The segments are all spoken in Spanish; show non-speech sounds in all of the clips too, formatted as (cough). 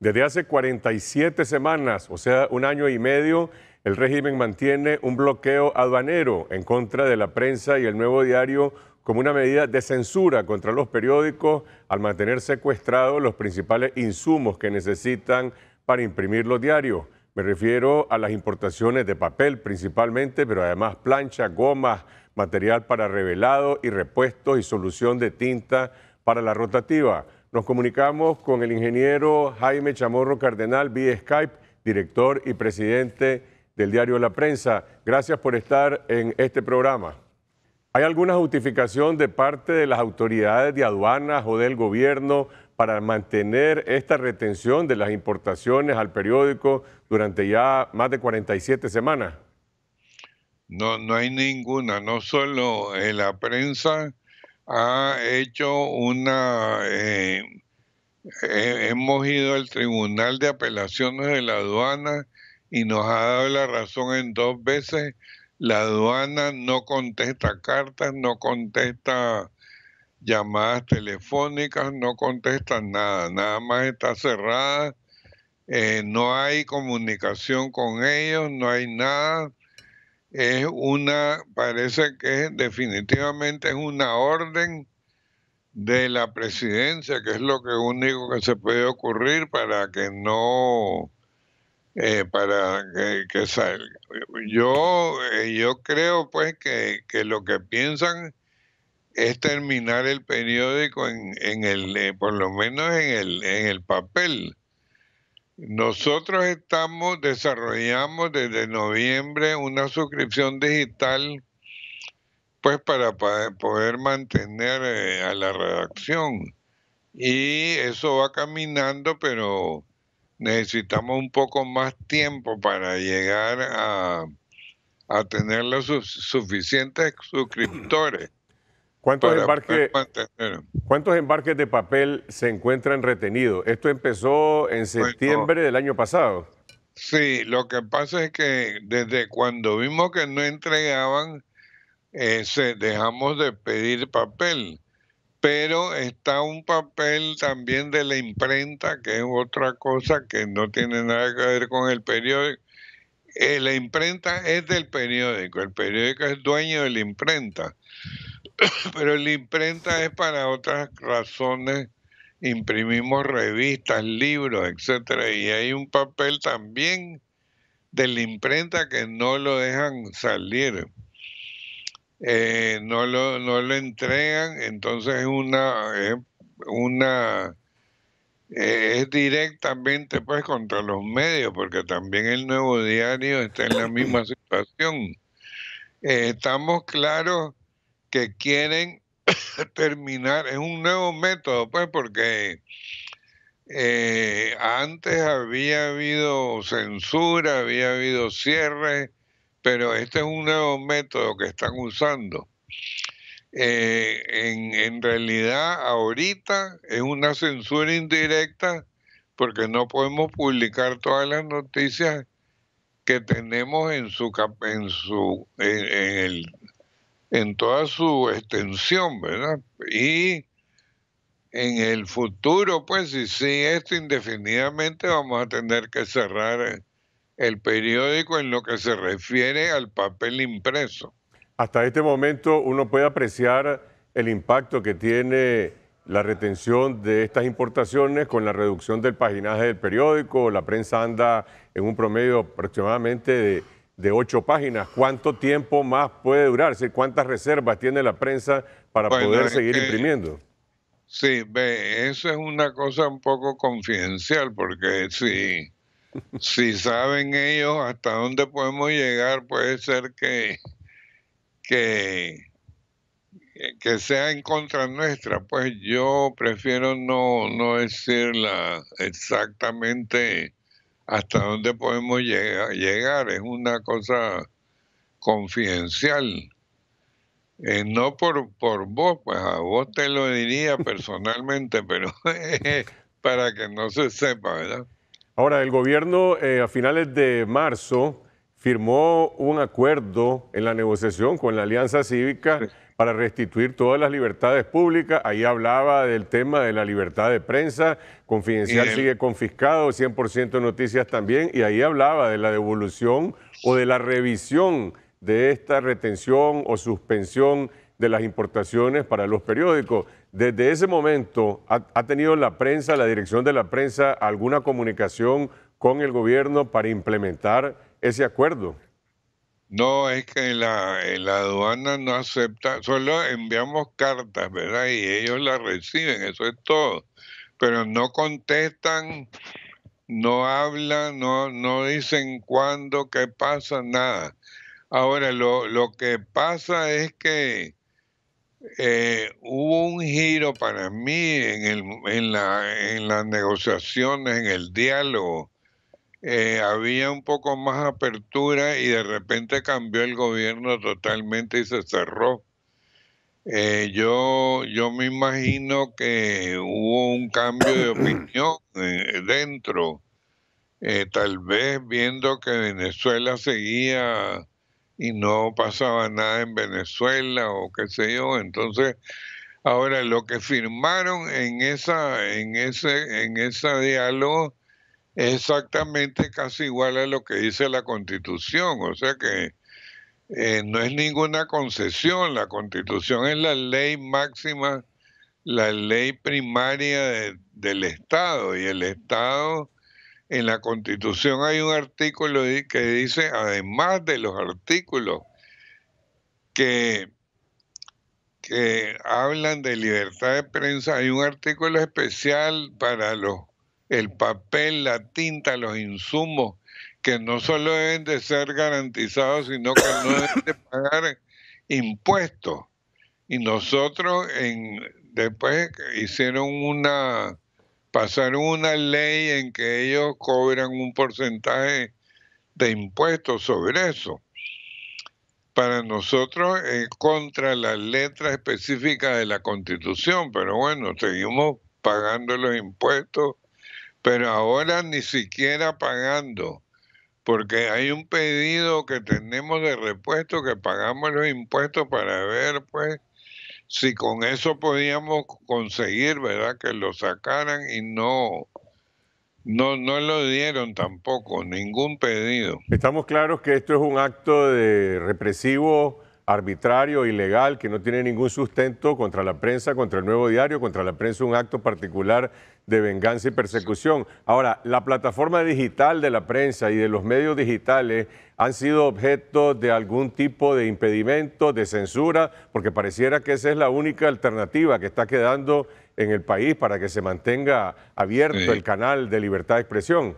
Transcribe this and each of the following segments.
Desde hace 47 semanas, o sea, un año y medio, el régimen mantiene un bloqueo aduanero en contra de la prensa y el nuevo diario como una medida de censura contra los periódicos al mantener secuestrados los principales insumos que necesitan para imprimir los diarios. Me refiero a las importaciones de papel principalmente, pero además plancha, gomas, material para revelado y repuestos y solución de tinta para la rotativa. Nos comunicamos con el ingeniero Jaime Chamorro Cardenal vía Skype, director y presidente del diario La Prensa. Gracias por estar en este programa. ¿Hay alguna justificación de parte de las autoridades de aduanas o del gobierno para mantener esta retención de las importaciones al periódico durante ya más de 47 semanas? No, no hay ninguna, no solo en la prensa, ha hecho una... Eh, hemos ido al Tribunal de Apelaciones de la Aduana y nos ha dado la razón en dos veces. La aduana no contesta cartas, no contesta llamadas telefónicas, no contesta nada, nada más está cerrada, eh, no hay comunicación con ellos, no hay nada es una, parece que definitivamente es una orden de la presidencia, que es lo que único que se puede ocurrir para que no, eh, para que, salga. Yo, eh, yo creo pues que, lo que piensan es terminar el periódico en, el, eh, por lo menos en el, en el papel nosotros estamos, desarrollamos desde noviembre una suscripción digital, pues para poder mantener eh, a la redacción. Y eso va caminando, pero necesitamos un poco más tiempo para llegar a, tener los suficientes suscriptores. ¿Cuántos, embarques, ¿Cuántos embarques de papel se encuentran retenidos? Esto empezó en septiembre del año pasado. Sí, lo que pasa es que desde cuando vimos que no entregaban, eh, dejamos de pedir papel. Pero está un papel también de la imprenta, que es otra cosa que no tiene nada que ver con el periódico. Eh, la imprenta es del periódico, el periódico es dueño de la imprenta. (laughs) Pero la imprenta es para otras razones. Imprimimos revistas, libros, etcétera, y hay un papel también de la imprenta que no lo dejan salir. Eh, no, lo, no lo entregan, entonces una, es una eh, es directamente pues contra los medios, porque también el nuevo diario está en la misma situación. Eh, estamos claros que quieren (coughs) terminar, es un nuevo método, pues, porque eh, antes había habido censura, había habido cierre, pero este es un nuevo método que están usando. Eh, en, realidad, ahorita es una censura indirecta porque no podemos publicar todas las noticias que tenemos en su en su en el en toda su extensión, ¿verdad? Y en el futuro, pues si sigue esto indefinidamente, vamos a tener que cerrar eh, el periódico en lo que se refiere al papel impreso. Hasta este momento uno puede apreciar el impacto que tiene la retención de estas importaciones con la reducción del paginaje del periódico. La prensa anda en un promedio aproximadamente de de ocho páginas. ¿Cuánto tiempo más puede durar? ¿Cuántas reservas tiene la prensa para poder seguir imprimiendo? Sí, ve, eso es una cosa un poco confidencial, porque si, si saben ellos hasta dónde podemos llegar, puede ser que, que, que sea en contra nuestra. Pues yo prefiero no, no decirla exactamente hasta dónde podemos llegar, Es una cosa confidencial. Eh, no por, por vos, pues a vos te lo diría (laughs) personalmente, pero (laughs) para que no se sepa, ¿verdad? Ahora, el gobierno eh, a finales de marzo firmó un acuerdo en la negociación con la Alianza Cívica para restituir todas las libertades públicas. Ahí hablaba del tema de la libertad de prensa, confidencial sigue confiscado, 100% noticias también, y ahí hablaba de la devolución o de la revisión de esta retención o suspensión de las importaciones para los periódicos. Desde ese momento, ¿ha, ha tenido la prensa, la dirección de la prensa, alguna comunicación con el gobierno para implementar ese acuerdo? No, es que la, la aduana no acepta, solo enviamos cartas, ¿verdad? Y ellos las reciben, eso es todo. Pero no contestan, no hablan, no, no dicen cuándo, qué pasa, nada. Ahora, lo, lo que pasa es que eh, hubo un giro para mí en, el, en, la, en las negociaciones, en el diálogo eh, había un poco más apertura y de repente cambió el gobierno totalmente y se cerró. Eh, yo, yo me imagino que hubo un cambio de (clears throat) opinión eh, dentro, tal vez viendo que Venezuela seguía y no pasaba nada en Venezuela o qué sé yo, entonces ahora lo que firmaron en esa en ese en ese diálogo es exactamente casi igual a lo que dice la Constitución, o sea que eh, no es ninguna concesión, la Constitución es la ley máxima, la ley primaria del Estado y el Estado... En la Constitución hay un artículo que dice, además de los artículos que, que hablan de libertad de prensa, hay un artículo especial para los el papel, la tinta, los insumos, que no solo deben de ser garantizados, sino que no deben de (laughs) pagar impuestos. Y nosotros después hicieron una, pasaron una ley en que ellos cobran un porcentaje de impuestos sobre eso. Para nosotros es contra la letra específica de la Constitución, pero bueno, seguimos pagando los impuestos pero ahora ni siquiera pagando, porque hay un pedido que tenemos de repuesto que pagamos los impuestos para ver, pues, si con eso podíamos conseguir, ¿verdad? Que lo sacaran y no, no, no lo dieron tampoco, ningún pedido. Estamos claros que esto es un acto de represivo arbitrario, ilegal, que no tiene ningún sustento contra la prensa, contra el nuevo diario, contra la prensa, un acto particular de venganza y persecución. Ahora, la plataforma digital de la prensa y de los medios digitales han sido objeto de algún tipo de impedimento, de censura, porque pareciera que esa es la única alternativa que está quedando en el país para que se mantenga abierto el canal de libertad de expresión.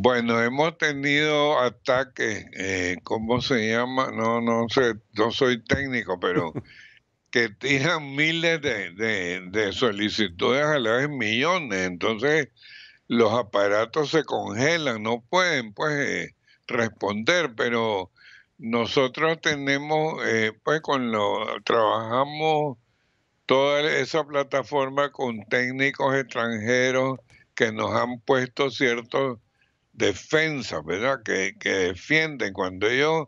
Bueno, hemos tenido ataques, eh, ¿cómo se llama? No, no sé, no soy técnico, pero (laughs) que tiran miles de, de, solicitudes a la vez, millones. Entonces, los aparatos se congelan, no pueden, pues, eh, responder, pero nosotros tenemos, eh, pues, con lo, trabajamos toda esa plataforma con técnicos extranjeros que nos han puesto ciertos defensa, ¿verdad? Que, defienden. Cuando ellos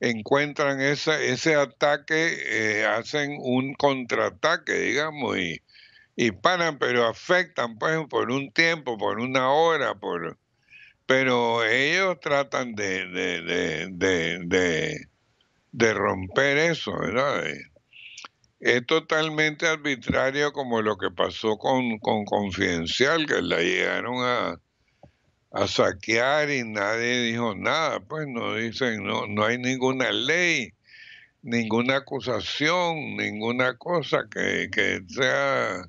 encuentran ese ataque, eh, hacen un contraataque, digamos, y, paran, pero afectan, pues, por un tiempo, por una hora, por... Pero ellos tratan de, de, romper eso, ¿verdad? Eh, es totalmente arbitrario como lo que pasó con, con Confidencial, que la llegaron a, a saquear y nadie dijo nada, pues no dicen, no, no hay ninguna ley, ninguna acusación, ninguna cosa que, sea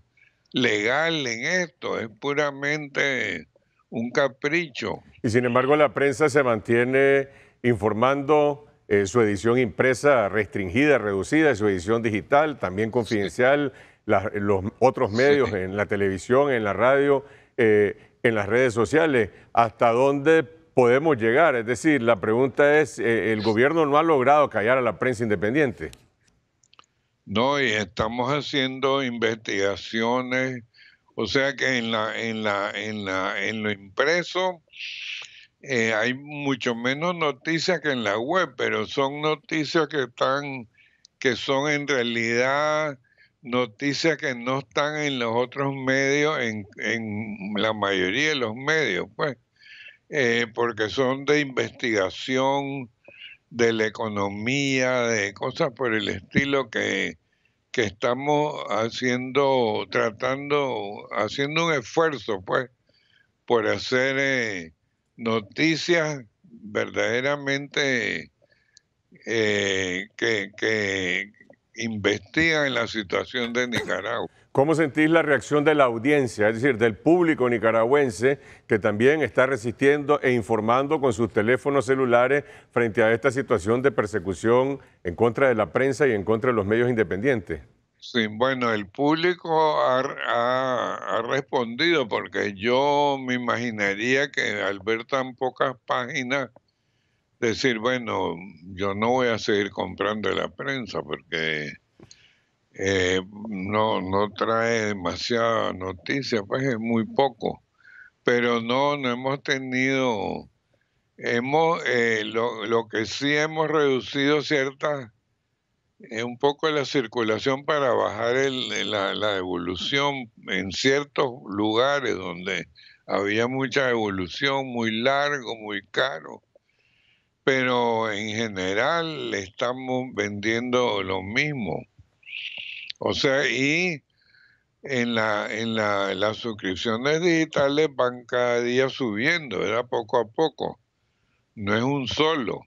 legal en esto, es puramente un capricho. Y sin embargo la prensa se mantiene informando eh, su edición impresa restringida, reducida, su edición digital, también confidencial, los otros medios en la televisión, en la radio. Eh, en las redes sociales, ¿hasta dónde podemos llegar? Es decir, la pregunta es, eh, ¿el gobierno no ha logrado callar a la prensa independiente? No, y estamos haciendo investigaciones, o sea que en, la, en, la, en, en lo impreso eh, hay mucho menos noticias que en la web, pero son noticias que están, que son en realidad noticias que no están en los otros medios, en, la mayoría de los medios, pues, eh, porque son de investigación, de la economía, de cosas por el estilo que, estamos haciendo, tratando, haciendo un esfuerzo, pues, por hacer eh, noticias verdaderamente eh, que, que, investiga en la situación de Nicaragua. ¿Cómo sentís la reacción de la audiencia, es decir, del público nicaragüense que también está resistiendo e informando con sus teléfonos celulares frente a esta situación de persecución en contra de la prensa y en contra de los medios independientes? Sí, bueno, el público ha, ha respondido porque yo me imaginaría que al ver tan pocas páginas decir, bueno, yo no voy a seguir comprando la prensa porque eh, no, no trae demasiada noticia, pues es muy poco. Pero no, no hemos tenido, hemos, eh, lo, que sí hemos reducido cierta, eh, un poco la circulación para bajar el, la, la en ciertos lugares donde había mucha evolución, muy largo, muy caro pero en general le estamos vendiendo lo mismo. O sea, y en la, en la, las suscripciones digitales van cada día subiendo, era poco a poco. No es un solo.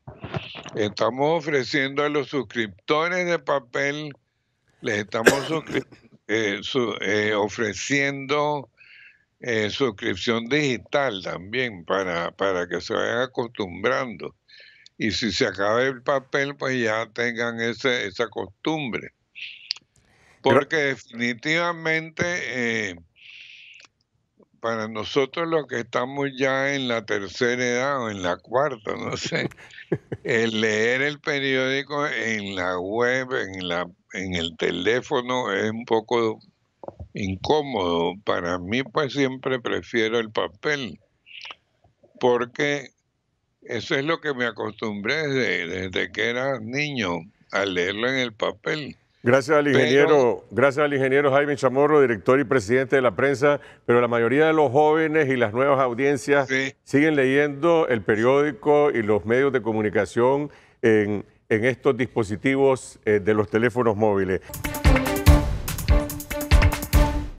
Estamos ofreciendo a los suscriptores de papel, les estamos (coughs) eh, eh, ofreciendo eh, suscripción digital también para, para que se vayan acostumbrando y si se acaba el papel, pues ya tengan ese, esa costumbre. Porque definitivamente eh, para nosotros los que estamos ya en la tercera edad o en la cuarta, no sé, (laughs) el leer el periódico en la web, en, la, en el teléfono es un poco incómodo. Para mí pues siempre prefiero el papel, porque eso es lo que me acostumbré desde, que era niño a leerlo en el papel. Gracias al ingeniero, gracias al ingeniero Jaime Chamorro, director y presidente de la prensa, pero la mayoría de los jóvenes y las nuevas audiencias siguen leyendo el periódico y los medios de comunicación en, estos dispositivos eh, de los teléfonos móviles.